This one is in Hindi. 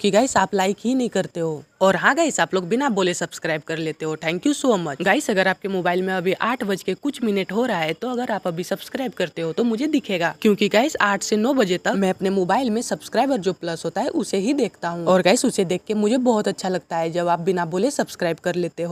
कि गाइस आप लाइक ही नहीं करते हो और हाँ गाइस आप लोग बिना बोले सब्सक्राइब कर लेते हो thank you so much guys अगर आपके मोबाइल में अभी आठ बज के कुछ मिनट हो रहा है तो अगर आप अभी सब्सक्राइब करते हो तो मुझे दिखेगा क्योंकि गाइस आठ से नौ बजे तक मैं अपने मोबाइल में सब्सक्राइबर जो प्लस होता है उसे ही देखता हूँ और गाइस उसे देख के मुझे बहुत अच्छा लगता है जब आप बिना बोले सब्सक्राइब कर लेते हो